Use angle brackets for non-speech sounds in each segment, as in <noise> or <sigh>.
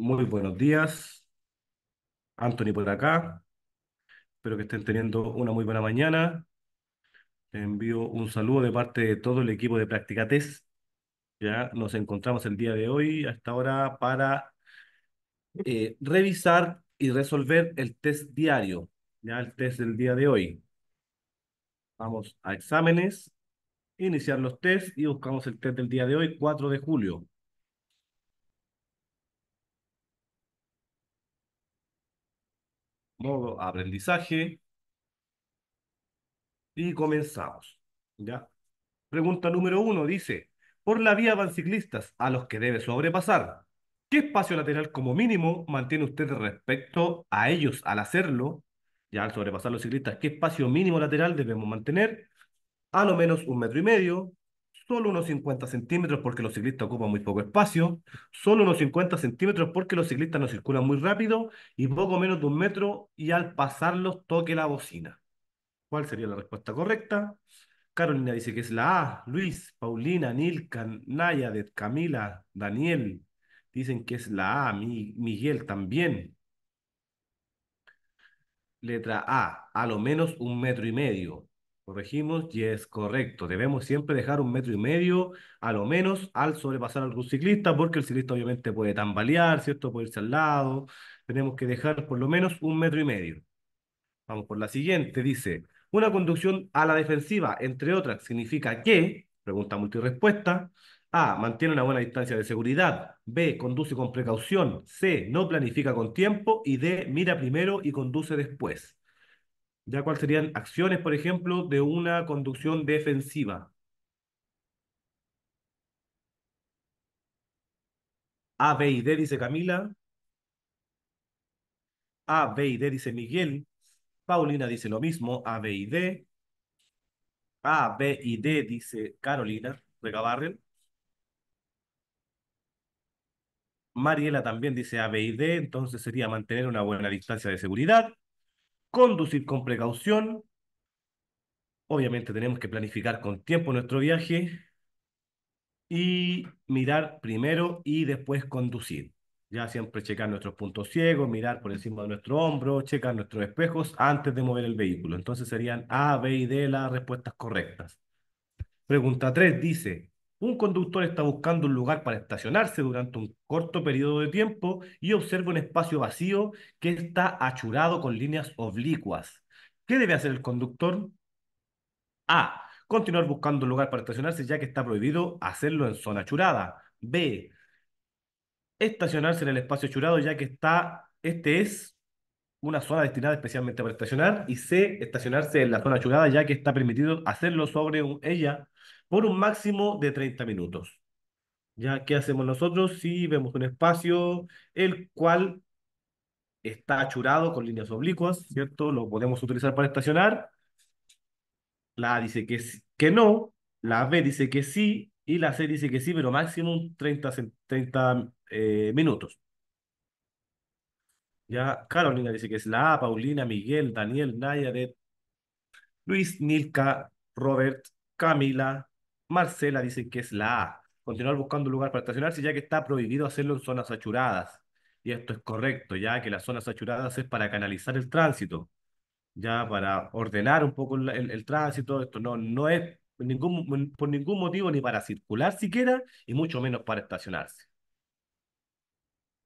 Muy buenos días. Anthony por acá. Espero que estén teniendo una muy buena mañana. envío un saludo de parte de todo el equipo de Práctica Test. Ya nos encontramos el día de hoy a esta hora para eh, revisar y resolver el test diario, ya el test del día de hoy. Vamos a exámenes, iniciar los test y buscamos el test del día de hoy, 4 de julio. modo aprendizaje y comenzamos. ¿ya? Pregunta número uno dice, por la vía van ciclistas a los que debe sobrepasar, ¿qué espacio lateral como mínimo mantiene usted respecto a ellos al hacerlo? Ya al sobrepasar los ciclistas, ¿qué espacio mínimo lateral debemos mantener? A lo menos un metro y medio, solo unos 50 centímetros porque los ciclistas ocupan muy poco espacio, solo unos 50 centímetros porque los ciclistas no circulan muy rápido y poco menos de un metro y al pasarlos toque la bocina. ¿Cuál sería la respuesta correcta? Carolina dice que es la A, Luis, Paulina, Nilkan, Naya, Camila, Daniel, dicen que es la A, Miguel también. Letra A, a lo menos un metro y medio. Corregimos y es correcto. Debemos siempre dejar un metro y medio, a lo menos, al sobrepasar al ciclista, porque el ciclista obviamente puede tambalear, ¿cierto? Puede irse al lado. Tenemos que dejar por lo menos un metro y medio. Vamos por la siguiente. Dice, una conducción a la defensiva, entre otras, significa que, pregunta multirespuesta, A, mantiene una buena distancia de seguridad, B, conduce con precaución, C, no planifica con tiempo y D, mira primero y conduce después ya cuáles serían acciones, por ejemplo, de una conducción defensiva. A, B y D, dice Camila. A, B y D, dice Miguel. Paulina dice lo mismo, A, B y D. A, B y D, dice Carolina Regabarren. Mariela también dice A, B y D, entonces sería mantener una buena distancia de seguridad conducir con precaución, obviamente tenemos que planificar con tiempo nuestro viaje y mirar primero y después conducir. Ya siempre checar nuestros puntos ciegos, mirar por encima de nuestro hombro, checar nuestros espejos antes de mover el vehículo. Entonces serían A, B y D las respuestas correctas. Pregunta 3 dice, un conductor está buscando un lugar para estacionarse durante un corto periodo de tiempo y observa un espacio vacío que está achurado con líneas oblicuas. ¿Qué debe hacer el conductor? A. Continuar buscando un lugar para estacionarse ya que está prohibido hacerlo en zona achurada. B. Estacionarse en el espacio achurado ya que está, este es una zona destinada especialmente para estacionar. Y C. Estacionarse en la zona achurada ya que está permitido hacerlo sobre ella por un máximo de 30 minutos. ¿Ya qué hacemos nosotros? Si vemos un espacio el cual está achurado con líneas oblicuas, ¿cierto? Lo podemos utilizar para estacionar. La A dice que, que no, la B dice que sí y la C dice que sí, pero máximo 30, 30 eh, minutos. Ya Carolina dice que es la A, Paulina, Miguel, Daniel, Nayaret, Luis, Nilka, Robert, Camila, Marcela dice que es la A. Continuar buscando un lugar para estacionarse, ya que está prohibido hacerlo en zonas saturadas. Y esto es correcto, ya que las zonas saturadas es para canalizar el tránsito, ya para ordenar un poco el, tránsito. Esto no, no es por ningún, ningún motivo ni para circular siquiera, y mucho menos para estacionarse.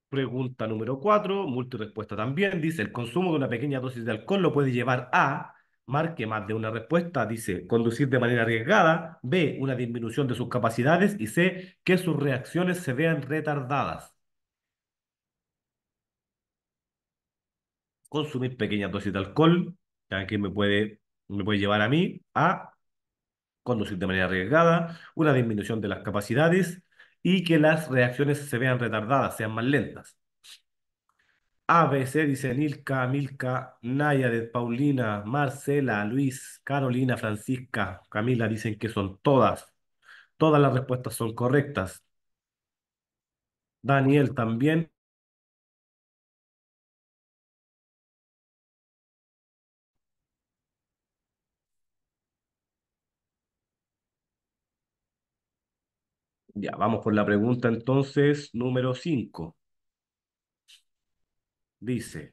Pregunta número 4, multirespuesta también, dice, el consumo de una pequeña dosis de alcohol lo puede llevar a marque más de una respuesta, dice conducir de manera arriesgada, B, una disminución de sus capacidades y C, que sus reacciones se vean retardadas. Consumir pequeñas dosis de alcohol, que me puede, me puede llevar a mí a conducir de manera arriesgada, una disminución de las capacidades y que las reacciones se vean retardadas, sean más lentas. ABC, dice Nilka, Milka, Naya, Paulina, Marcela, Luis, Carolina, Francisca, Camila, dicen que son todas. Todas las respuestas son correctas. Daniel también. Ya, vamos por la pregunta entonces número 5 dice,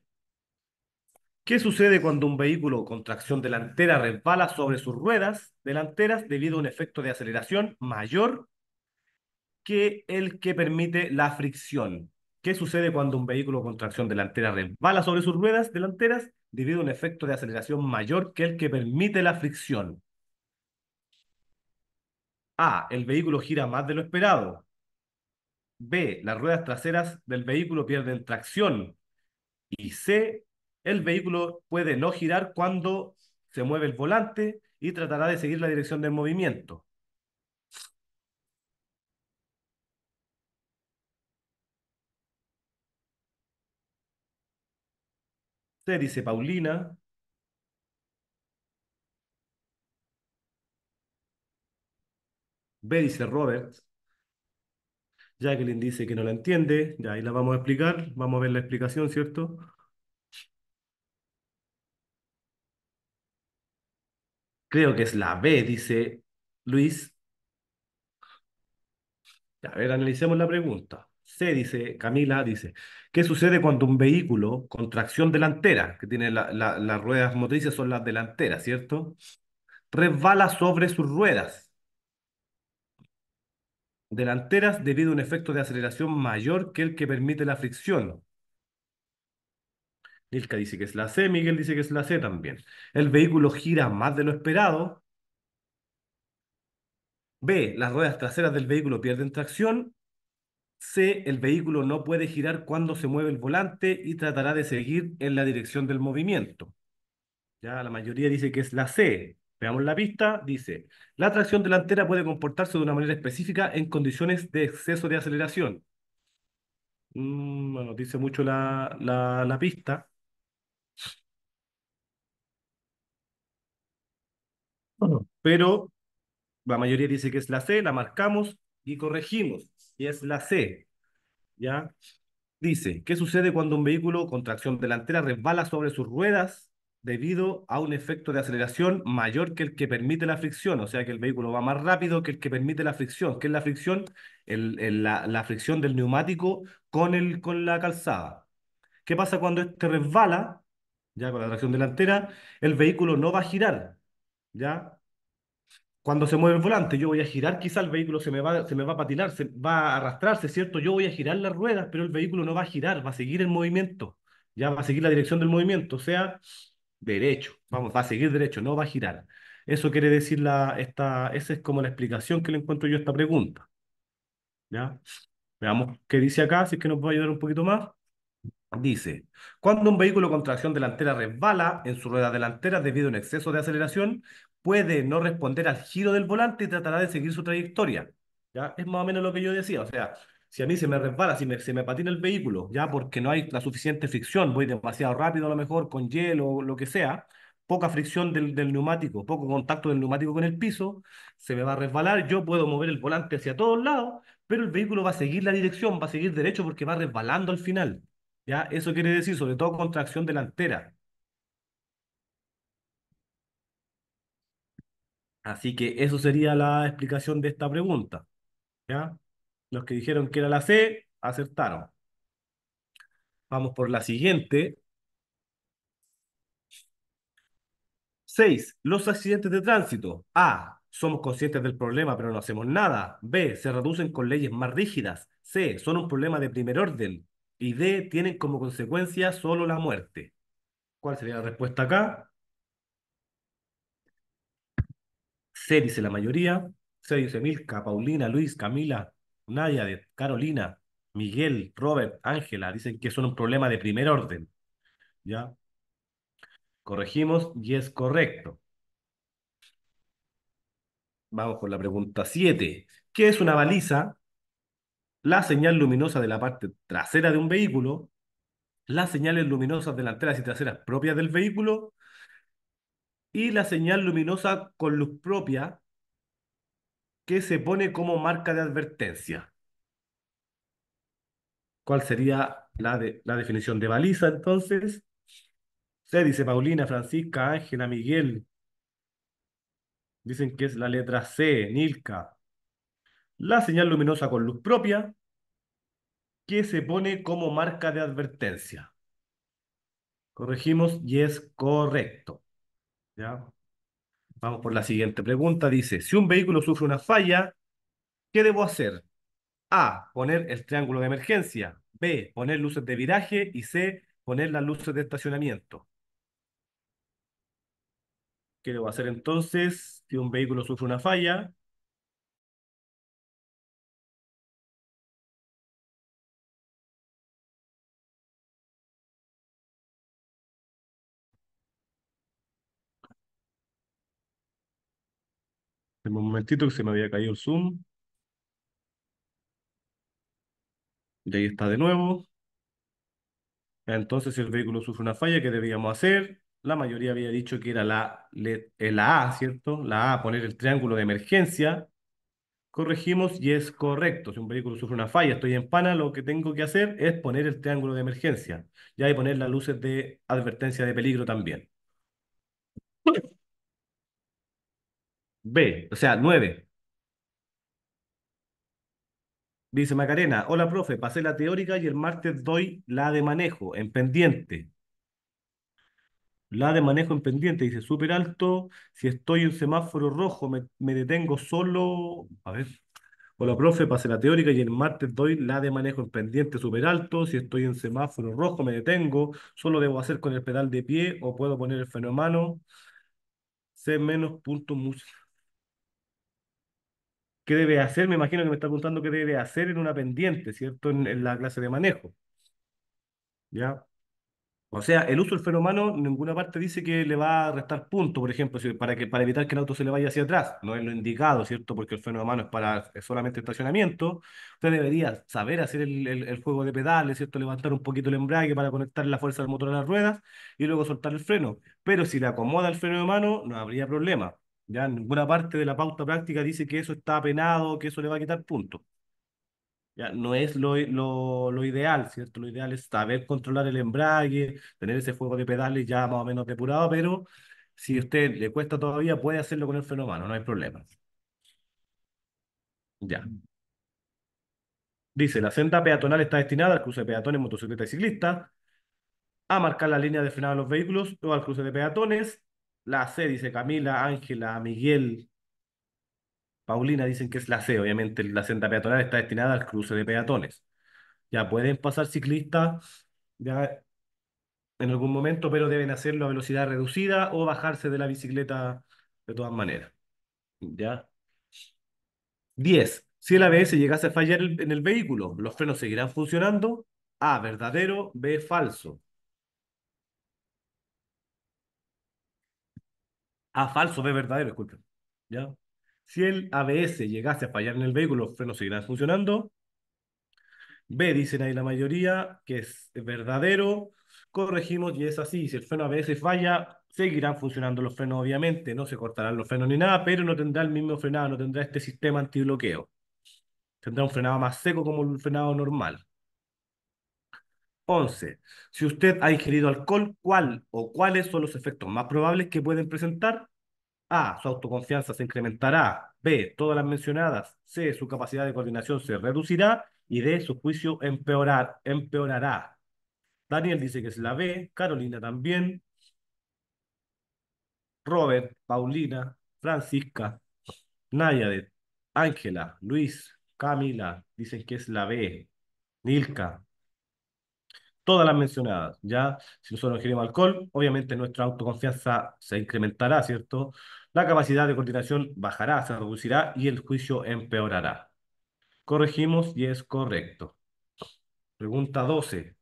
¿qué sucede cuando un vehículo con tracción delantera resbala sobre sus ruedas delanteras debido a un efecto de aceleración mayor que el que permite la fricción? ¿Qué sucede cuando un vehículo con tracción delantera resbala sobre sus ruedas delanteras debido a un efecto de aceleración mayor que el que permite la fricción? A. El vehículo gira más de lo esperado. B. Las ruedas traseras del vehículo pierden tracción y C, el vehículo puede no girar cuando se mueve el volante y tratará de seguir la dirección del movimiento. C dice Paulina. B dice Robert. Jacqueline dice que no la entiende, ya ahí la vamos a explicar, vamos a ver la explicación, ¿cierto? Creo que es la B, dice Luis. A ver, analicemos la pregunta. C, dice Camila, dice, ¿qué sucede cuando un vehículo con tracción delantera, que tiene las ruedas motrices, son las delanteras, ¿cierto? Resbala sobre sus ruedas delanteras debido a un efecto de aceleración mayor que el que permite la fricción. Nilka dice que es la C, Miguel dice que es la C también. El vehículo gira más de lo esperado. B, las ruedas traseras del vehículo pierden tracción. C, el vehículo no puede girar cuando se mueve el volante y tratará de seguir en la dirección del movimiento. Ya la mayoría dice que es la C. Veamos la pista, dice, la tracción delantera puede comportarse de una manera específica en condiciones de exceso de aceleración. Mm, bueno, dice mucho la, pista. Pero la mayoría dice que es la C, la marcamos y corregimos, y es la C. ¿Ya? Dice, ¿qué sucede cuando un vehículo con tracción delantera resbala sobre sus ruedas debido a un efecto de aceleración mayor que el que permite la fricción, o sea que el vehículo va más rápido que el que permite la fricción. que es la fricción? El, la, fricción del neumático con, el, con la calzada. ¿Qué pasa cuando este resbala? Ya con la tracción delantera, el vehículo no va a girar. ¿Ya? Cuando se mueve el volante, yo voy a girar, quizá el vehículo se me va, se va a patinar, se va a arrastrarse, ¿cierto? Yo voy a girar las ruedas, pero el vehículo no va a girar, va a seguir el movimiento, ya va a seguir la dirección del movimiento. O sea, derecho, vamos, va a seguir derecho, no va a girar. Eso quiere decir la, esta, esa es como la explicación que le encuentro yo a esta pregunta. ¿Ya? Veamos qué dice acá, si es que nos va a ayudar un poquito más. Dice, cuando un vehículo con tracción delantera resbala en su rueda delantera debido a un exceso de aceleración, puede no responder al giro del volante y tratará de seguir su trayectoria. ¿Ya? Es más o menos lo que yo decía, o sea, si a mí se me resbala, si se me patina el vehículo, ya porque no hay la suficiente fricción, voy demasiado rápido a lo mejor con hielo o lo que sea, poca fricción del, del neumático, poco contacto del neumático con el piso, se me va a resbalar, yo puedo mover el volante hacia todos lados, pero el vehículo va a seguir la dirección, va a seguir derecho porque va resbalando al final. ¿Ya? Eso quiere decir, sobre todo, contracción delantera. Así que eso sería la explicación de esta pregunta. ¿Ya? Los que dijeron que era la C, acertaron. Vamos por la siguiente. 6. Los accidentes de tránsito. A. Somos conscientes del problema, pero no hacemos nada. B. Se reducen con leyes más rígidas. C. Son un problema de primer orden. Y D. Tienen como consecuencia solo la muerte. ¿Cuál sería la respuesta acá? C, dice la mayoría. C, dice Milka, Paulina, Luis, Camila, Nadia, Carolina, Miguel, Robert, Ángela, dicen que son un problema de primer orden. ¿Ya? Corregimos y es correcto. Vamos con la pregunta 7. ¿Qué es una baliza? La señal luminosa de la parte trasera de un vehículo, las señales luminosas delanteras y traseras propias del vehículo y la señal luminosa con luz propia que se pone como marca de advertencia. ¿Cuál sería la, de, la definición de baliza entonces? Se dice Paulina, Francisca, Ángela, Miguel. Dicen que es la letra C, Nilka. La señal luminosa con luz propia, que se pone como marca de advertencia. Corregimos y es correcto. ¿Ya? Vamos por la siguiente pregunta. Dice, si un vehículo sufre una falla, ¿qué debo hacer? A, poner el triángulo de emergencia. B, poner luces de viraje. Y C, poner las luces de estacionamiento. ¿Qué debo hacer entonces si un vehículo sufre una falla? un momentito que se me había caído el Zoom. Y ahí está de nuevo. Entonces, si el vehículo sufre una falla, ¿qué debíamos hacer? La mayoría había dicho que era la, eh, la A, ¿cierto? La A, poner el triángulo de emergencia. Corregimos y es correcto. Si un vehículo sufre una falla, estoy en pana, lo que tengo que hacer es poner el triángulo de emergencia. Ya hay poner las luces de advertencia de peligro también. B, o sea, 9. Dice Macarena, hola profe, pasé la teórica y el martes doy la de manejo en pendiente. La de manejo en pendiente, dice, súper alto. Si estoy en semáforo rojo, me, detengo solo. A ver. Hola, profe, pasé la teórica y el martes doy la de manejo en pendiente súper alto. Si estoy en semáforo rojo, me detengo. Solo debo hacer con el pedal de pie o puedo poner el freno mano. C menos punto música. ¿Qué debe hacer? Me imagino que me está preguntando qué debe hacer en una pendiente, ¿cierto? En, la clase de manejo. ¿Ya? O sea, el uso del freno humano, ninguna parte dice que le va a restar punto, por ejemplo, para, que, para evitar que el auto se le vaya hacia atrás. No es lo indicado, ¿cierto? Porque el freno de mano es para solamente estacionamiento. Usted debería saber hacer el, el, juego de pedales, ¿cierto? Levantar un poquito el embrague para conectar la fuerza del motor a las ruedas y luego soltar el freno. Pero si le acomoda el freno de mano, no habría problema. Ya ninguna parte de la pauta práctica dice que eso está penado, que eso le va a quitar punto. Ya no es lo, lo, lo, ideal, ¿cierto? Lo ideal es saber controlar el embrague, tener ese fuego de pedales ya más o menos depurado, pero si a usted le cuesta todavía, puede hacerlo con el freno mano, no hay problema. Ya. Dice, la senda peatonal está destinada al cruce de peatones, motocicleta y ciclista, a marcar la línea de frenado de los vehículos o al cruce de peatones, la C, dice Camila, Ángela, Miguel, Paulina, dicen que es la C. Obviamente la senda peatonal está destinada al cruce de peatones. Ya pueden pasar ciclistas ya en algún momento, pero deben hacerlo a velocidad reducida o bajarse de la bicicleta de todas maneras. Ya. 10. Si el ABS llegase a fallar en el vehículo, ¿los frenos seguirán funcionando? A, verdadero, B, falso. a falso B verdadero, disculpen. ¿ya? Si el ABS llegase a fallar en el vehículo, los frenos seguirán funcionando. B, dicen ahí la mayoría, que es verdadero. Corregimos y es así. Si el freno ABS falla, seguirán funcionando los frenos, obviamente. No se cortarán los frenos ni nada, pero no tendrá el mismo frenado, no tendrá este sistema antibloqueo. Tendrá un frenado más seco como el frenado normal. 11. Si usted ha ingerido alcohol, ¿cuál o cuáles son los efectos más probables que pueden presentar? A. Su autoconfianza se incrementará. B. Todas las mencionadas. C. Su capacidad de coordinación se reducirá. Y D. Su juicio empeorar, empeorará. Daniel dice que es la B. Carolina también. Robert, Paulina, Francisca, Nayade, Ángela, Luis, Camila, dicen que es la B. Nilka, todas las mencionadas, ¿ya? Si nosotros ingerimos alcohol, obviamente nuestra autoconfianza se incrementará, ¿cierto? La capacidad de coordinación bajará, se reducirá y el juicio empeorará. Corregimos y es correcto. Pregunta 12.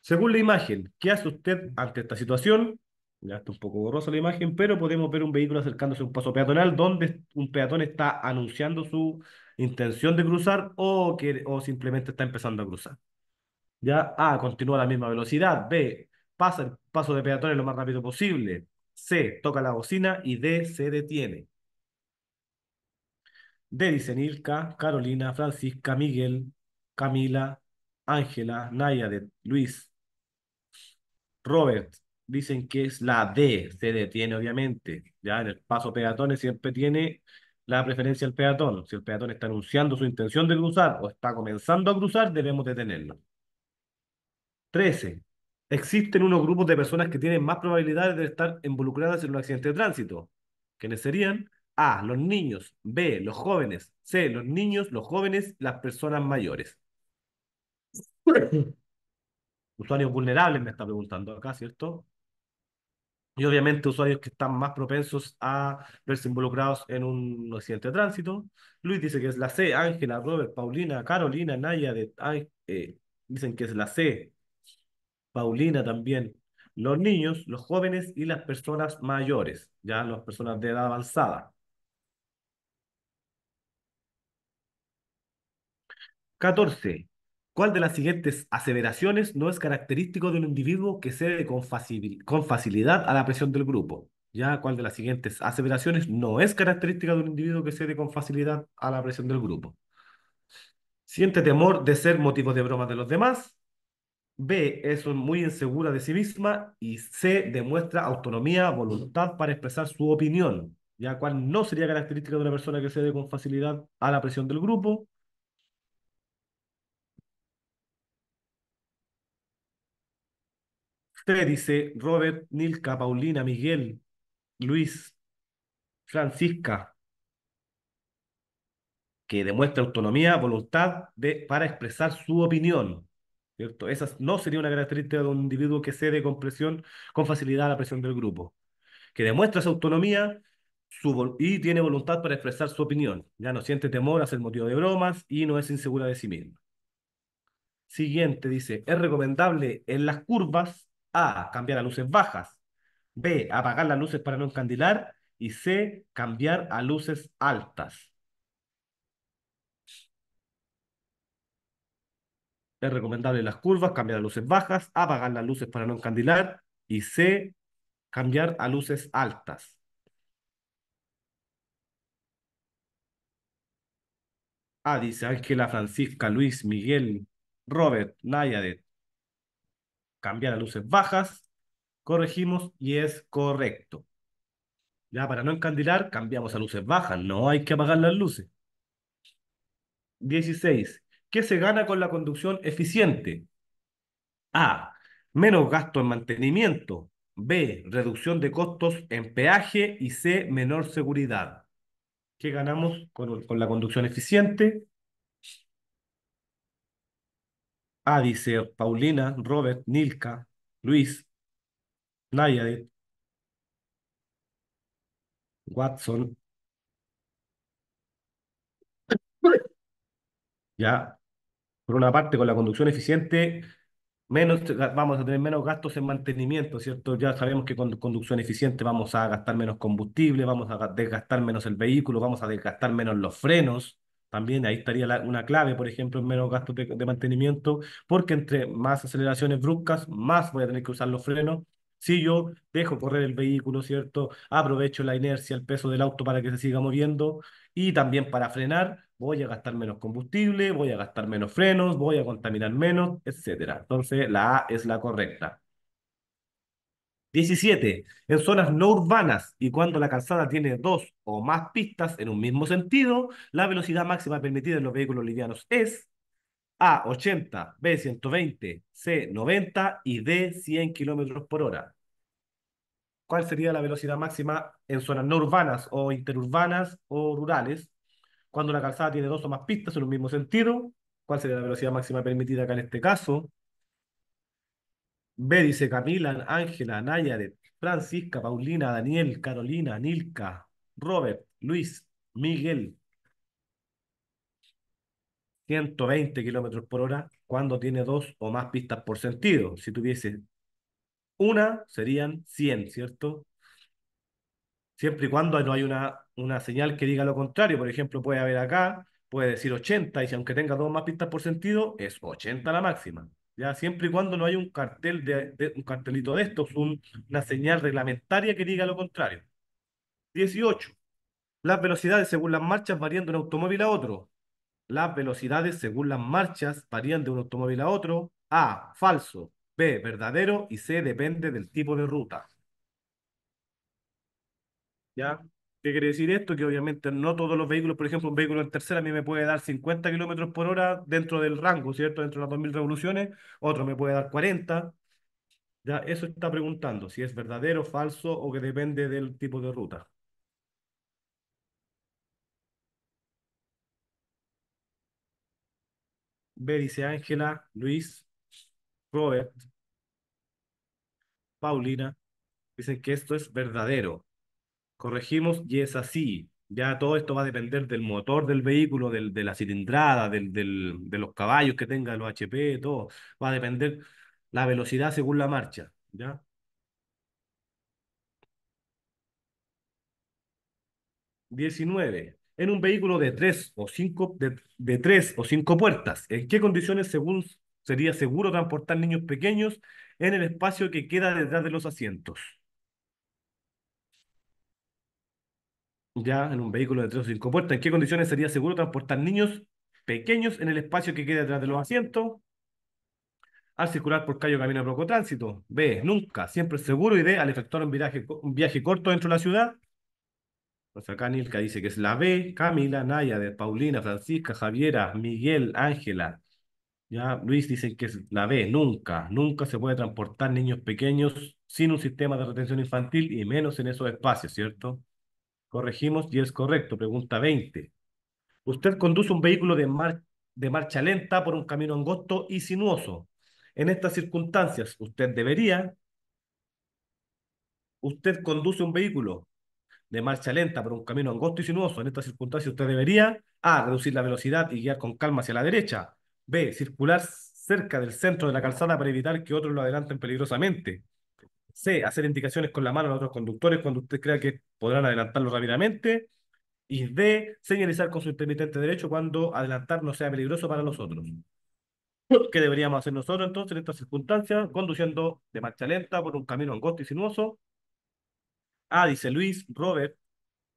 Según la imagen, ¿qué hace usted ante esta situación? Ya está un poco borrosa la imagen, pero podemos ver un vehículo acercándose a un paso peatonal donde un peatón está anunciando su intención de cruzar o, que, o simplemente está empezando a cruzar. ¿ya? A, continúa a la misma velocidad. B, pasa el paso de peatones lo más rápido posible. C, toca la bocina. Y D, se detiene. D Dicen Irka, Carolina, Francisca, Miguel, Camila, Ángela, Naya, Luis, Robert. Dicen que es la D, se detiene obviamente. Ya en el paso peatones siempre tiene la preferencia el peatón. Si el peatón está anunciando su intención de cruzar o está comenzando a cruzar, debemos detenerlo. 13. Existen unos grupos de personas que tienen más probabilidades de estar involucradas en un accidente de tránsito. ¿Quiénes serían? A. Los niños. B. Los jóvenes. C. Los niños, los jóvenes, las personas mayores. <coughs> usuarios vulnerables me está preguntando acá, ¿cierto? Y obviamente usuarios que están más propensos a verse involucrados en un accidente de tránsito. Luis dice que es la C. Ángela, Robert, Paulina, Carolina, Naya, eh, dicen que es la C. Paulina también, los niños, los jóvenes y las personas mayores, ya las personas de edad avanzada. 14. ¿Cuál de las siguientes aseveraciones no es característico de un individuo que cede con, con facilidad a la presión del grupo? ¿Ya cuál de las siguientes aseveraciones no es característica de un individuo que cede con facilidad a la presión del grupo? Siente temor de ser motivo de broma de los demás, B es muy insegura de sí misma y C demuestra autonomía, voluntad para expresar su opinión, ya cual no sería característica de una persona que cede con facilidad a la presión del grupo. C dice Robert, Nilka, Paulina, Miguel, Luis, Francisca, que demuestra autonomía, voluntad de, para expresar su opinión. Esa no sería una característica de un individuo que cede con presión, con facilidad a la presión del grupo, que demuestra su autonomía y tiene voluntad para expresar su opinión. Ya no siente temor a ser motivo de bromas y no es insegura de sí misma. Siguiente dice, es recomendable en las curvas A, cambiar a luces bajas, B, apagar las luces para no encandilar y C, cambiar a luces altas. es recomendable las curvas, cambiar a luces bajas, apagar las luces para no encandilar y C, cambiar a luces altas. A. Ah, dice Ángela, Francisca, Luis, Miguel, Robert, Nayadet. Cambiar a luces bajas, corregimos y es correcto. Ya para no encandilar, cambiamos a luces bajas, no hay que apagar las luces. 16. ¿Qué se gana con la conducción eficiente? A. Menos gasto en mantenimiento. B. Reducción de costos en peaje. Y C. Menor seguridad. ¿Qué ganamos con, la conducción eficiente? A. Dice Paulina, Robert, Nilka, Luis, Nayade. Watson, ¿ya? Por una parte, con la conducción eficiente, menos, vamos a tener menos gastos en mantenimiento, ¿cierto? Ya sabemos que con conducción eficiente vamos a gastar menos combustible, vamos a desgastar menos el vehículo, vamos a desgastar menos los frenos. También ahí estaría una clave, por ejemplo, en menos gastos de, mantenimiento, porque entre más aceleraciones bruscas, más voy a tener que usar los frenos si yo dejo correr el vehículo, ¿cierto? Aprovecho la inercia, el peso del auto para que se siga moviendo y también para frenar, voy a gastar menos combustible, voy a gastar menos frenos, voy a contaminar menos, etc. Entonces, la A es la correcta. 17. En zonas no urbanas y cuando la calzada tiene dos o más pistas en un mismo sentido, la velocidad máxima permitida en los vehículos livianos es a, 80, B, 120, C, 90 y D, 100 kilómetros por hora. ¿Cuál sería la velocidad máxima en zonas no urbanas o interurbanas o rurales? Cuando la calzada tiene dos o más pistas en un mismo sentido, ¿cuál sería la velocidad máxima permitida acá en este caso? B, dice Camila, Ángela, Nayaret, Francisca, Paulina, Daniel, Carolina, Nilka, Robert, Luis, Miguel, 120 kilómetros por hora cuando tiene dos o más pistas por sentido. Si tuviese una, serían 100, ¿cierto? Siempre y cuando no hay una, una señal que diga lo contrario. Por ejemplo, puede haber acá, puede decir 80, y si aunque tenga dos más pistas por sentido, es 80 la máxima. ¿ya? Siempre y cuando no hay un cartel de, un cartelito de estos, una señal reglamentaria que diga lo contrario. 18. Las velocidades según las marchas varían de un automóvil a otro las velocidades según las marchas varían de un automóvil a otro. A, falso. B, verdadero. Y C, depende del tipo de ruta. ¿Ya? ¿Qué quiere decir esto? Que obviamente no todos los vehículos, por ejemplo, un vehículo en tercera a mí me puede dar 50 km por hora dentro del rango, ¿cierto? Dentro de las 2000 revoluciones, otro me puede dar 40. Ya, eso está preguntando si es verdadero, falso o que depende del tipo de ruta. dice Ángela, Luis, Robert, Paulina, dicen que esto es verdadero. Corregimos y es así. Ya todo esto va a depender del motor del vehículo, del, de la cilindrada, del, de los caballos que tenga, los HP, todo. Va a depender la velocidad según la marcha. ¿ya? Diecinueve en un vehículo de tres o cinco, de, tres o cinco puertas? ¿En qué condiciones sería seguro transportar niños pequeños en el espacio que queda detrás de los asientos? Ya en un vehículo de tres o cinco puertas, ¿en qué condiciones sería seguro transportar niños pequeños en el espacio que queda detrás de los asientos? al circular por calle o camino a poco tránsito. B, nunca, siempre seguro. Y D, al efectuar un un viaje corto dentro de la ciudad. O sea, acá Nilka dice que es la B, Camila, Naya, de Paulina, Francisca, Javiera, Miguel, Ángela. Ya Luis dice que es la B, nunca, nunca se puede transportar niños pequeños sin un sistema de retención infantil y menos en esos espacios, ¿cierto? Corregimos y es correcto. Pregunta 20. Usted conduce un vehículo de, de marcha lenta por un camino angosto y sinuoso. En estas circunstancias, usted debería. Usted conduce un vehículo de marcha lenta por un camino angosto y sinuoso. En esta circunstancia usted debería A. Reducir la velocidad y guiar con calma hacia la derecha. B. Circular cerca del centro de la calzada para evitar que otros lo adelanten peligrosamente. C. Hacer indicaciones con la mano a otros conductores cuando usted crea que podrán adelantarlo rápidamente. Y D. Señalizar con su intermitente derecho cuando adelantar no sea peligroso para los otros. ¿Qué deberíamos hacer nosotros entonces en estas circunstancias? Conduciendo de marcha lenta por un camino angosto y sinuoso, Ah, dice Luis, Robert,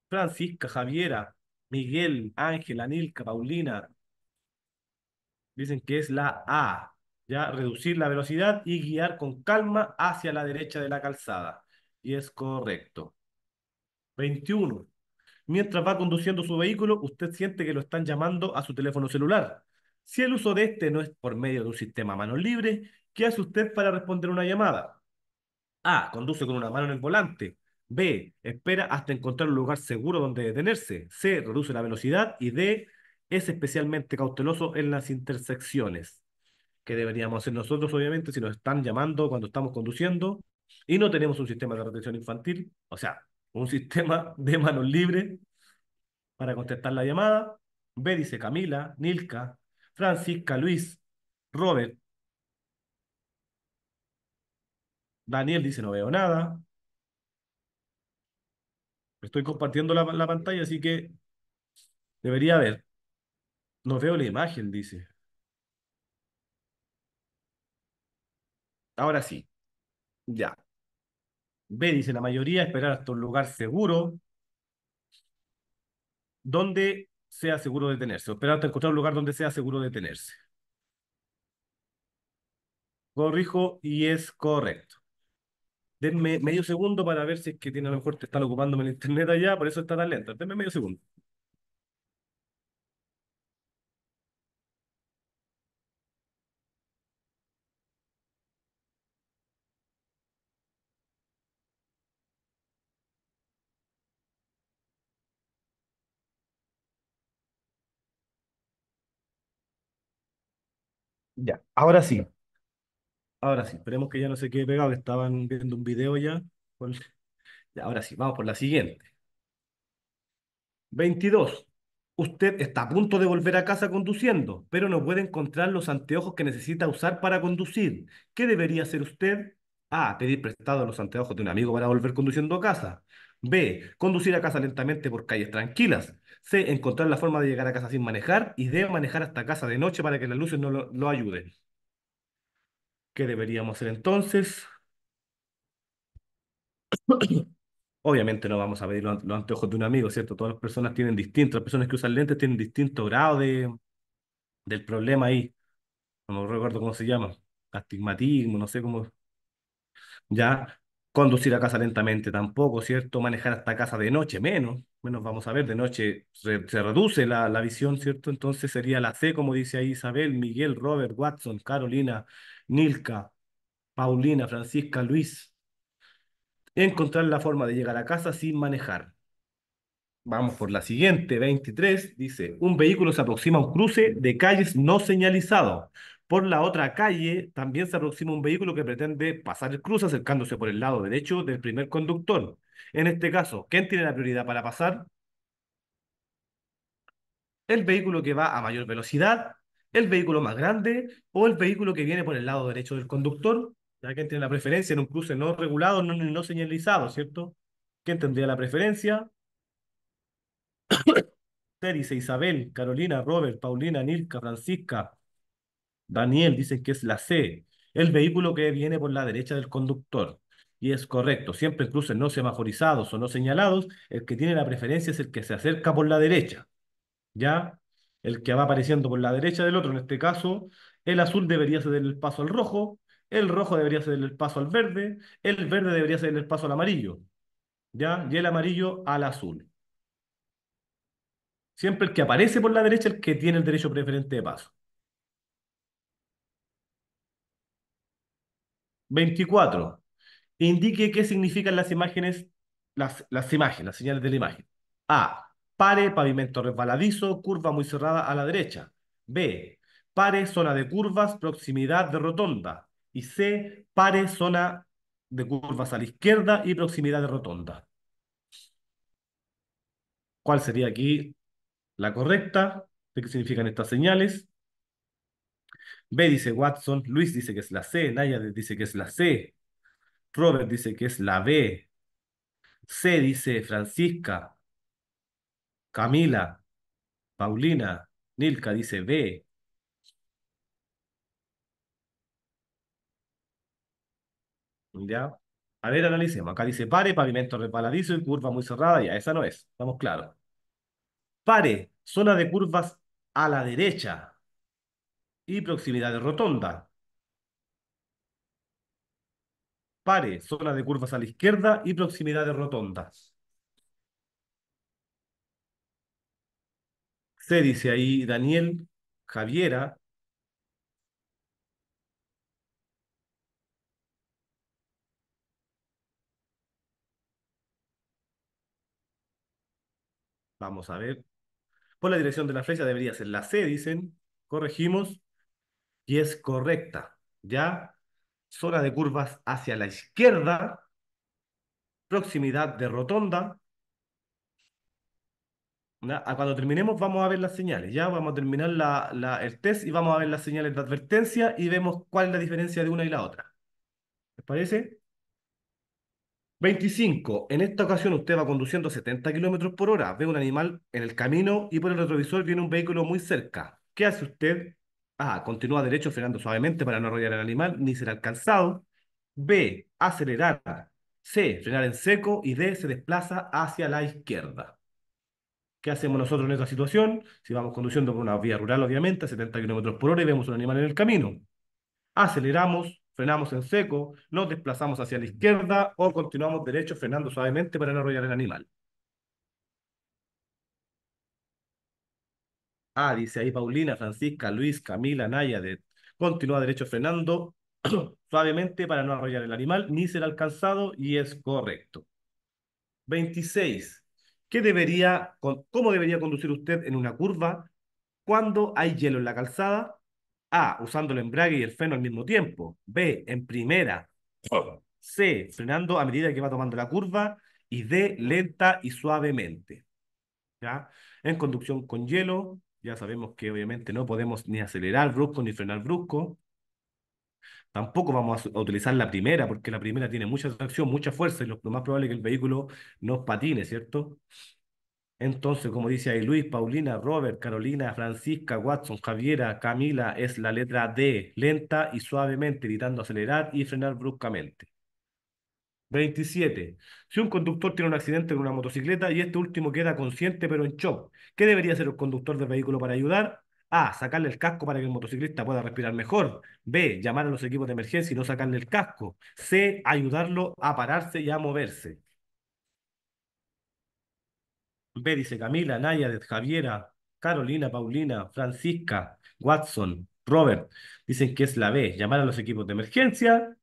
Francisca, Javiera, Miguel, Ángel, Anilca, Paulina. Dicen que es la A. Ya, reducir la velocidad y guiar con calma hacia la derecha de la calzada. Y es correcto. 21. Mientras va conduciendo su vehículo, usted siente que lo están llamando a su teléfono celular. Si el uso de este no es por medio de un sistema a manos libres, ¿qué hace usted para responder una llamada? A. Conduce con una mano en el volante. B. Espera hasta encontrar un lugar seguro donde detenerse. C. Reduce la velocidad. Y D. Es especialmente cauteloso en las intersecciones. ¿Qué deberíamos hacer nosotros, obviamente, si nos están llamando cuando estamos conduciendo y no tenemos un sistema de retención infantil, o sea, un <laughs> sistema de manos libres para contestar la llamada. B. Dice Camila, Nilka, Francisca, Luis, Robert. Daniel dice no veo nada. Estoy compartiendo la, pantalla, así que debería ver. No veo la imagen, dice. Ahora sí. Ya. Ve, dice la mayoría, esperar hasta un lugar seguro donde sea seguro detenerse. esperar hasta encontrar un lugar donde sea seguro detenerse. Corrijo y es correcto denme medio segundo para ver si es que tiene a lo mejor te están ocupándome el internet allá, por eso está tan lento. Denme medio segundo. Ya, ahora sí. Ahora sí, esperemos que ya no se quede pegado, estaban viendo un video <laughs> ya. Ahora sí, vamos por la siguiente. 22. Usted está a punto de volver a casa conduciendo, pero no puede encontrar los anteojos que necesita usar para conducir. ¿Qué debería hacer usted? A. Pedir prestado los anteojos de un amigo para volver conduciendo a casa. B. Conducir a casa lentamente por calles tranquilas. C. Encontrar la forma de llegar a casa sin manejar. Y D. Manejar hasta casa de noche para que las luces no lo, lo ayuden. ¿Qué deberíamos hacer entonces? <coughs> Obviamente no vamos a pedir los, anteojos de un amigo, ¿cierto? Todas las personas tienen distintos, las personas que usan lentes tienen distinto grado de, del problema ahí. No recuerdo cómo se llama. Astigmatismo, no sé cómo. Ya, conducir a casa lentamente tampoco, ¿cierto? Manejar hasta casa de noche, menos, menos vamos a ver, de noche se, reduce la, la, visión, ¿cierto? Entonces sería la C, como dice ahí Isabel, Miguel, Robert, Watson, Carolina, Nilka, Paulina, Francisca, Luis, encontrar la forma de llegar a casa sin manejar. Vamos por la siguiente, 23, dice, un vehículo se aproxima a un cruce de calles no señalizado. Por la otra calle también se aproxima un vehículo que pretende pasar el cruce acercándose por el lado derecho del primer conductor. En este caso, ¿quién tiene la prioridad para pasar? El vehículo que va a mayor velocidad el vehículo más grande o el vehículo que viene por el lado derecho del conductor, ya que tiene la preferencia en un cruce no regulado, no, señalizado, ¿cierto? ¿Quién tendría la preferencia? dice <coughs> Isabel, Carolina, Robert, Paulina, Nilka, Francisca, Daniel, dicen que es la C, el vehículo que viene por la derecha del conductor. Y es correcto, siempre en cruces no semaforizados o no señalados, el que tiene la preferencia es el que se acerca por la derecha. ¿Ya? el que va apareciendo por la derecha del otro, en este caso, el azul debería ceder el paso al rojo, el rojo debería ceder el paso al verde, el verde debería ceder el paso al amarillo, ¿ya? Y el amarillo al azul. Siempre el que aparece por la derecha el que tiene el derecho preferente de paso. 24. Indique qué significan las imágenes, las, las imágenes, las señales de la imagen. A. Pare, pavimento resbaladizo, curva muy cerrada a la derecha. B. Pare, zona de curvas, proximidad de rotonda. Y C. Pare, zona de curvas a la izquierda y proximidad de rotonda. ¿Cuál sería aquí la correcta? ¿Qué significan estas señales? B dice Watson, Luis dice que es la C, Naya dice que es la C, Robert dice que es la B, C dice Francisca, Camila, Paulina, Nilka dice B. ¿Ya? A ver, analicemos. Acá dice pare, pavimento repaladizo y curva muy cerrada. Ya, esa no es. Estamos claros. Pare, zona de curvas a la derecha y proximidad de rotonda. Pare, zona de curvas a la izquierda y proximidad de rotondas. dice ahí, Daniel Javiera. Vamos a ver. Por la dirección de la flecha debería ser la C, dicen. Corregimos. Y es correcta. Ya. Zona de curvas hacia la izquierda. Proximidad de rotonda cuando terminemos vamos a ver las señales, ya vamos a terminar el test y vamos a ver las señales de advertencia y vemos cuál es la diferencia de una y la otra. ¿Les parece? 25. En esta ocasión usted va conduciendo 70 kilómetros por hora, ve un animal en el camino y por el retrovisor viene un vehículo muy cerca. ¿Qué hace usted? A. Continúa derecho frenando suavemente para no arrollar al animal ni ser alcanzado. B. Acelerar. C. Frenar en seco. Y D. Se desplaza hacia la izquierda. ¿Qué hacemos nosotros en esta situación? Si vamos conduciendo por una vía rural, obviamente, a 70 kilómetros por hora y vemos un animal en el camino. Aceleramos, frenamos en seco, nos desplazamos hacia la izquierda o continuamos derecho frenando suavemente para no arrollar el animal. Ah, dice ahí Paulina, Francisca, Luis, Camila, Naya, de continúa derecho frenando <clears throat> suavemente para no arrollar el animal ni ser alcanzado y es correcto. 26 debería, cómo debería conducir usted en una curva cuando hay hielo en la calzada. A, usando el embrague y el freno al mismo tiempo. B, en primera. C, frenando a medida que va tomando la curva. Y D, lenta y suavemente. ¿Ya? En conducción con hielo, ya sabemos que obviamente no podemos ni acelerar brusco ni frenar brusco. Tampoco vamos a, utilizar la primera, porque la primera tiene mucha tracción, mucha fuerza, y lo, más probable es que el vehículo no patine, ¿cierto? Entonces, como dice ahí Luis, Paulina, Robert, Carolina, Francisca, Watson, Javiera, Camila, es la letra D, lenta y suavemente, evitando acelerar y frenar bruscamente. 27. Si un conductor tiene un accidente con una motocicleta y este último queda consciente pero en shock, ¿qué debería hacer el conductor del vehículo para ayudar? A, sacarle el casco para que el motociclista pueda respirar mejor. B, llamar a los equipos de emergencia y no sacarle el casco. C, ayudarlo a pararse y a moverse. B, dice Camila, Naya, Javiera, Carolina, Paulina, Francisca, Watson, Robert. Dicen que es la B, llamar a los equipos de emergencia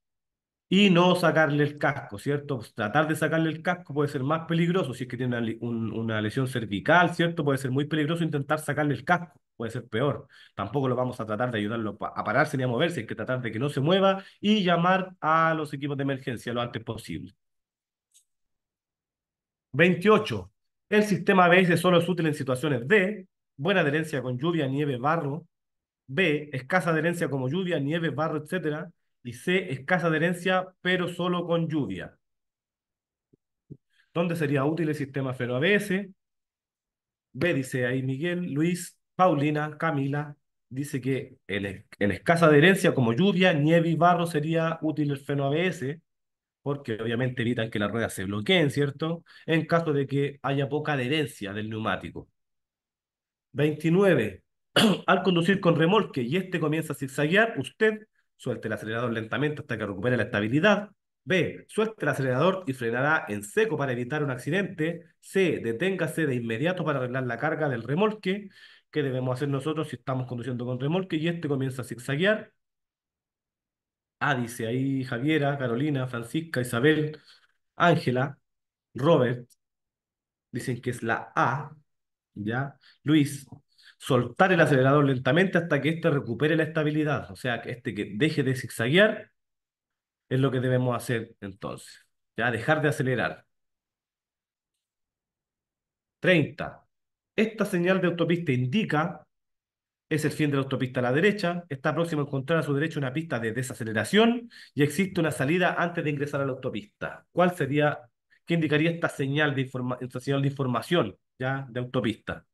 y no sacarle el casco, ¿cierto? Pues, tratar de sacarle el casco puede ser más peligroso si es que tiene una lesión cervical, ¿cierto? Puede ser muy peligroso intentar sacarle el casco puede ser peor. Tampoco lo vamos a tratar de ayudarlo a pararse ni a moverse, hay que tratar de que no se mueva y llamar a los equipos de emergencia lo antes posible. 28. El sistema ABS solo es útil en situaciones de buena adherencia con lluvia, nieve, barro. B. Escasa adherencia como lluvia, nieve, barro, etc. Y C. Escasa adherencia, pero solo con lluvia. ¿Dónde sería útil el sistema fero ABS? B, dice ahí Miguel, Luis, Paulina, Camila, dice que en escasa adherencia como lluvia, nieve y barro sería útil el freno ABS, porque obviamente evitan que las ruedas se bloqueen, ¿cierto? En caso de que haya poca adherencia del neumático. 29. <clears throat> Al conducir con remolque y este comienza a zigzaguear, usted suelte el acelerador lentamente hasta que recupere la estabilidad. B. Suelte el acelerador y frenará en seco para evitar un accidente. C. Deténgase de inmediato para arreglar la carga del remolque qué debemos hacer nosotros si estamos conduciendo con remolque y este comienza a zigzaguear. Ah, dice ahí Javiera, Carolina, Francisca, Isabel, Ángela, Robert, dicen que es la A, ¿ya? Luis, soltar el acelerador lentamente hasta que este recupere la estabilidad, o sea, que este que deje de zigzaguear es lo que debemos hacer entonces, ¿ya? Dejar de acelerar. 30. Esta señal de autopista indica, es el fin de la autopista a la derecha, está próximo a encontrar a su derecha una pista de desaceleración y existe una salida antes de ingresar a la autopista. ¿Cuál sería, qué indicaría esta señal de, de información ya de autopista?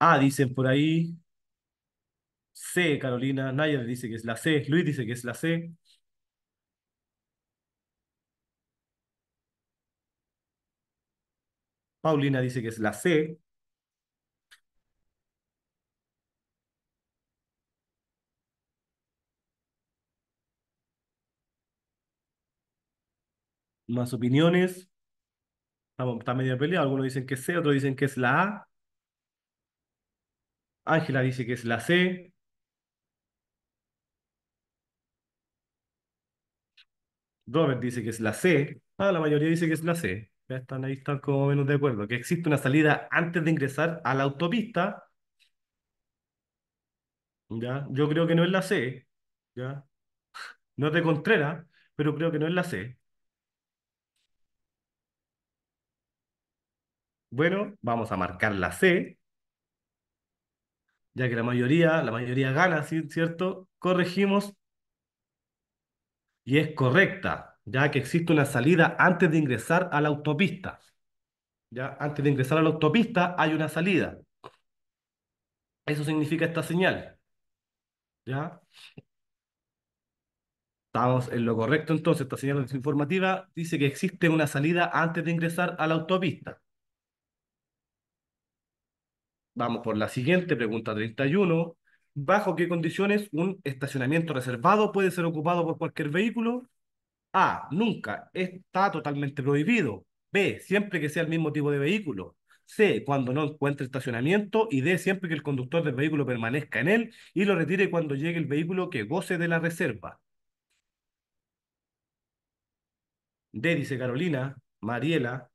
A ah, dicen por ahí. C, Carolina. Nayar dice que es la C. Luis dice que es la C. Paulina dice que es la C. Más opiniones. Está media pelea. Algunos dicen que es C, otros dicen que es la A. Ángela dice que es la C. Robert dice que es la C. Ah, la mayoría dice que es la C. Ya están ahí, están como menos de acuerdo. Que existe una salida antes de ingresar a la autopista. Ya, yo creo que no es la C. Ya. No es de Contreras, pero creo que no es la C. Bueno, vamos a marcar la C. Ya que la mayoría, la mayoría gana, ¿sí? ¿cierto? Corregimos. Y es correcta ya que existe una salida antes de ingresar a la autopista. Ya antes de ingresar a la autopista hay una salida. Eso significa esta señal. ¿Ya? Estamos en lo correcto entonces. Esta señal informativa dice que existe una salida antes de ingresar a la autopista. Vamos por la siguiente, pregunta 31. ¿Bajo qué condiciones un estacionamiento reservado puede ser ocupado por cualquier vehículo? A. Nunca está totalmente prohibido. B. Siempre que sea el mismo tipo de vehículo. C. Cuando no encuentre estacionamiento. Y D. Siempre que el conductor del vehículo permanezca en él y lo retire cuando llegue el vehículo que goce de la reserva. D. Dice Carolina, Mariela,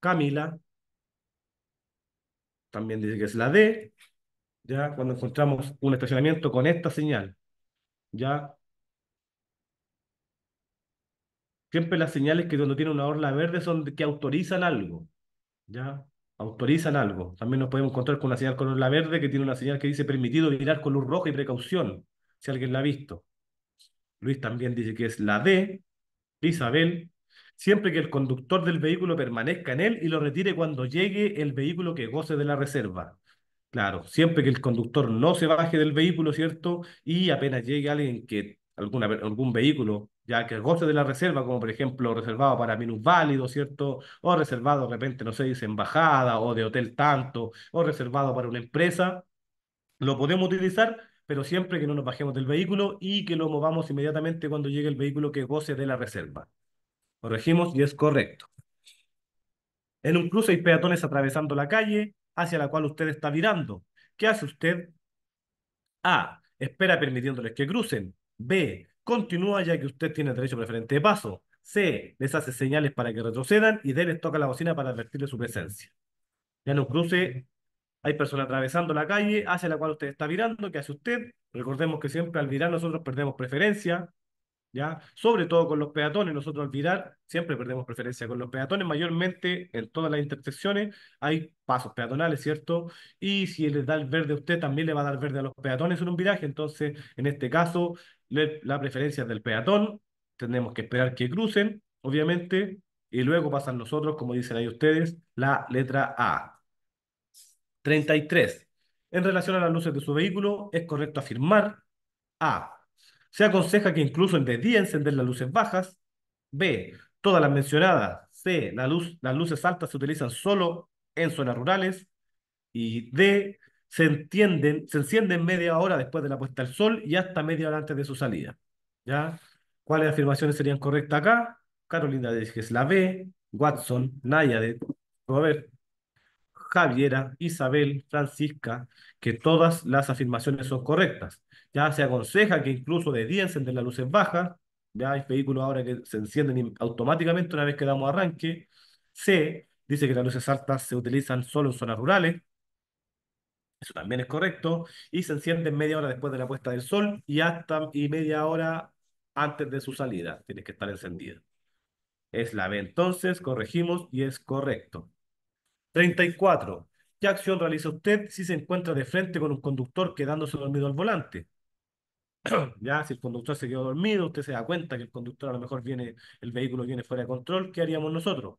Camila. También dice que es la D. Ya cuando encontramos un estacionamiento con esta señal. Ya siempre las señales que cuando tiene una orla verde son que autorizan algo, ¿ya? Autorizan algo. También nos podemos encontrar con una señal con orla verde que tiene una señal que dice permitido mirar color luz roja y precaución, si alguien la ha visto. Luis también dice que es la D, Isabel, siempre que el conductor del vehículo permanezca en él y lo retire cuando llegue el vehículo que goce de la reserva. Claro, siempre que el conductor no se baje del vehículo, ¿cierto? Y apenas llegue alguien que, alguna, algún vehículo ya que goce de la reserva, como por ejemplo reservado para minusválidos, ¿cierto? O reservado de repente, no sé, dice embajada o de hotel tanto, o reservado para una empresa, lo podemos utilizar, pero siempre que no nos bajemos del vehículo y que lo movamos inmediatamente cuando llegue el vehículo que goce de la reserva. Corregimos y es correcto. En un cruce hay peatones atravesando la calle hacia la cual usted está virando. ¿Qué hace usted? A. Espera permitiéndoles que crucen. B. Continúa ya que usted tiene derecho preferente de paso. C. Les hace señales para que retrocedan y D. Les toca la bocina para advertirle su presencia. Ya no cruce hay personas atravesando la calle hacia la cual usted está virando. ¿Qué hace usted? Recordemos que siempre al mirar nosotros perdemos preferencia. Sobre todo con los peatones, nosotros al virar siempre perdemos preferencia con los peatones, mayormente en todas las intersecciones hay pasos peatonales, ¿cierto? Y si le da el verde a usted, también le va a dar verde a los peatones en un viraje, entonces en este caso la preferencia es del peatón, tenemos que esperar que crucen, obviamente, y luego pasan nosotros, como dicen ahí ustedes, la letra A. 33. En relación a las luces de su vehículo, es correcto afirmar A se aconseja que incluso en de día encender las luces bajas. B. Todas las mencionadas. C. La luz, las luces altas se utilizan solo en zonas rurales. Y D. Se, entienden, se encienden media hora después de la puesta del sol y hasta media hora antes de su salida. ¿Ya? ¿Cuáles afirmaciones serían correctas acá? Carolina dice que la B. Watson, Nayade, Robert, Javiera, Isabel, Francisca, que todas las afirmaciones son correctas. Ya se aconseja que incluso de día encender las luces bajas. Ya hay vehículos ahora que se encienden automáticamente una vez que damos arranque. C. Dice que las luces altas se utilizan solo en zonas rurales. Eso también es correcto. Y se encienden media hora después de la puesta del sol y hasta y media hora antes de su salida. Tiene que estar encendida. Es la B entonces, corregimos y es correcto. 34. ¿Qué acción realiza usted si se encuentra de frente con un conductor quedándose dormido al volante? <clears throat> ya, si el conductor se quedó dormido, usted se da cuenta que el conductor a lo mejor viene, el vehículo viene fuera de control, ¿qué haríamos nosotros?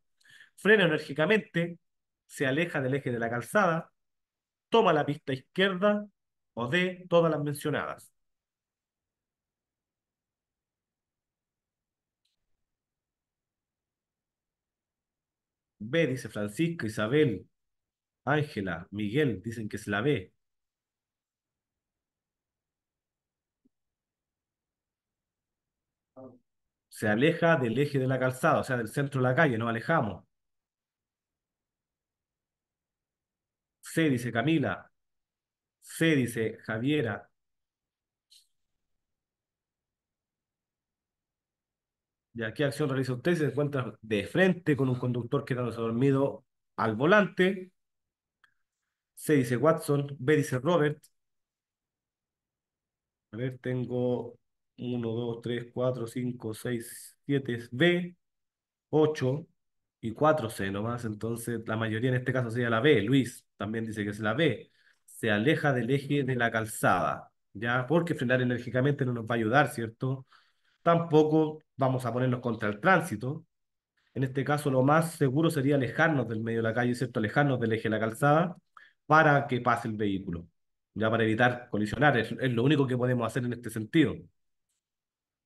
Frena enérgicamente, se aleja del eje de la calzada, toma la pista izquierda o de todas las mencionadas. B, dice Francisco, Isabel, Ángela, Miguel, dicen que es la B. se aleja del eje de la calzada, o sea, del centro de la calle, nos alejamos. C, dice Camila. C, dice Javiera. ¿Y aquí acción realiza usted? Se encuentra de frente con un conductor quedándose dormido al volante. C dice Watson, B dice Robert. A ver, tengo 1, 2, 3, 4, 5, 6, 7 es B, 8 y 4C nomás. Entonces, la mayoría en este caso sería la B. Luis también dice que es la B. Se aleja del eje de la calzada, ¿ya? Porque frenar enérgicamente no nos va a ayudar, ¿cierto? Tampoco vamos a ponernos contra el tránsito. En este caso, lo más seguro sería alejarnos del medio de la calle, ¿cierto? Alejarnos del eje de la calzada para que pase el vehículo, ya para evitar colisionar. Es, es lo único que podemos hacer en este sentido.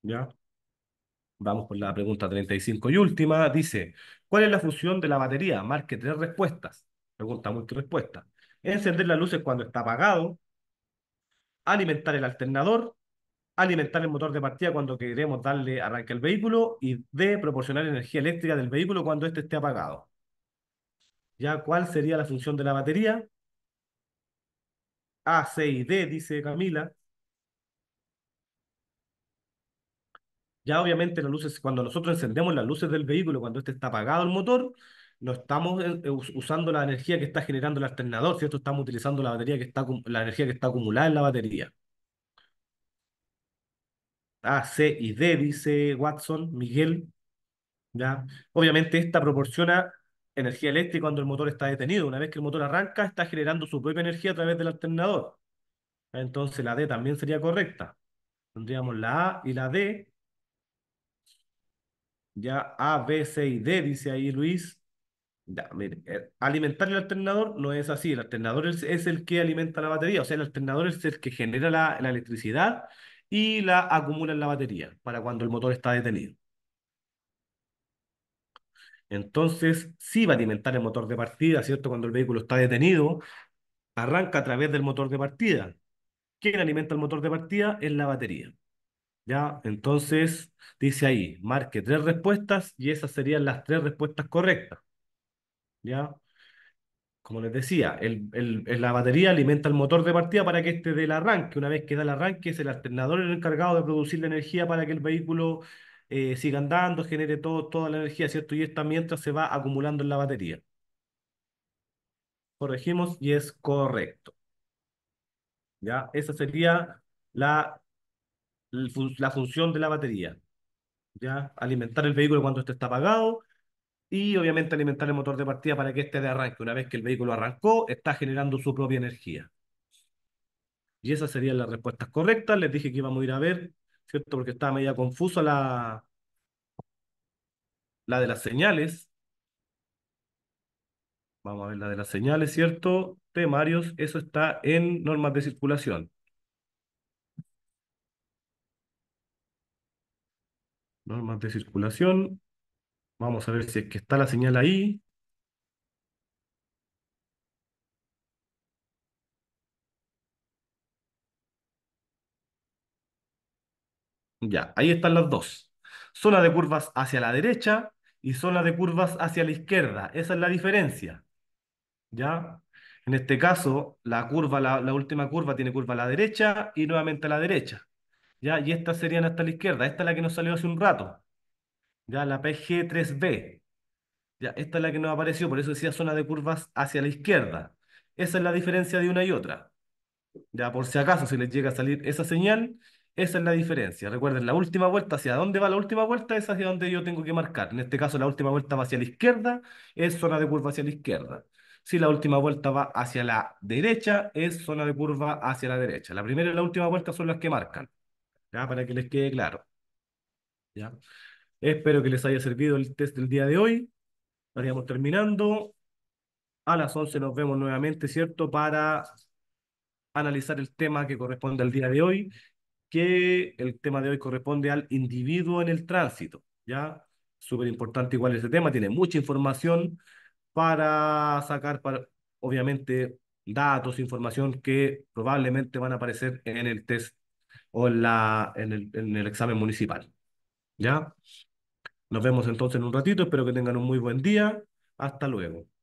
¿Ya? Vamos por la pregunta 35 y última. Dice, ¿cuál es la función de la batería? Marque tres respuestas. Pregunta respuesta Encender las luces cuando está apagado. Alimentar el alternador. Alimentar el motor de partida cuando queremos darle arranque al vehículo. Y D, proporcionar energía eléctrica del vehículo cuando éste esté apagado. ¿Ya cuál sería la función de la batería? A, C y D, dice Camila. Ya obviamente las luces, cuando nosotros encendemos las luces del vehículo, cuando este está apagado el motor, no estamos eh, eh, usando la energía que está generando el alternador, ¿cierto? Estamos utilizando la batería que está, la energía que está acumulada en la batería. A, C y D, dice Watson, Miguel. ¿ya? Obviamente esta proporciona energía eléctrica cuando el motor está detenido. Una vez que el motor arranca, está generando su propia energía a través del alternador. Entonces la D también sería correcta. Tendríamos la A y la D ya A, B, C y D, dice ahí Luis. Eh, alimentar el alternador no es así. El alternador es, el que alimenta la batería. O sea, el alternador es el que genera la, la electricidad y la acumula en la batería para cuando el motor está detenido. Entonces, sí va a alimentar el motor de partida, ¿cierto? Cuando el vehículo está detenido, arranca a través del motor de partida. ¿Quién alimenta el motor de partida? Es la batería. ¿Ya? Entonces, dice ahí, marque tres respuestas y esas serían las tres respuestas correctas. ¿Ya? Como les decía, el, la batería alimenta el motor de partida para que este dé el arranque. Una vez que da el arranque, es el alternador el encargado de producir la energía para que el vehículo eh, siga andando, genere todo, toda la energía, ¿cierto? Y esta mientras se va acumulando en la batería. Corregimos y es correcto. ¿Ya? Esa sería la la función de la batería. ¿ya? Alimentar el vehículo cuando este está apagado y obviamente alimentar el motor de partida para que este de arranque. Una vez que el vehículo arrancó, está generando su propia energía. Y esas serían las respuestas correctas. Les dije que íbamos a ir a ver, ¿cierto? Porque estaba media confusa la, la de las señales. Vamos a ver la de las señales, ¿cierto? Temarios, eso está en normas de circulación. normas de circulación. Vamos a ver si es que está la señal ahí. Ya, ahí están las dos. Zona de curvas hacia la derecha y zona de curvas hacia la izquierda. Esa es la diferencia. ¿Ya? En este caso, la curva, la última curva tiene curva a la derecha y nuevamente a la derecha. ¿ya? Y estas serían hasta la izquierda. Esta es la que nos salió hace un rato, ¿ya? La PG3B. ¿ya? Esta es la que nos apareció, por eso decía zona de curvas hacia la izquierda. Esa es la diferencia de una y otra. Ya por si acaso, si les llega a salir esa señal, esa es la diferencia. Recuerden, la última vuelta, ¿hacia dónde va la última vuelta? Es hacia donde yo tengo que marcar. En este caso, la última vuelta va hacia la izquierda, es zona de curva hacia la izquierda. Si la última vuelta va hacia la derecha, es zona de curva hacia la derecha. La primera y la última vuelta son las que marcan. ¿ya? Para que les quede claro. ¿ya? Espero que les haya servido el test del día de hoy. Estaríamos terminando. A las 11 nos vemos nuevamente, ¿cierto? Para analizar el tema que corresponde al día de hoy, que el tema de hoy corresponde al individuo en el tránsito, ¿ya? Súper importante igual ese tema, tiene mucha información para sacar, para, obviamente, datos, información que probablemente van a aparecer en el test o en, la, el, en el examen municipal. ¿Ya? Nos vemos entonces en un ratito. Espero que tengan un muy buen día. Hasta luego.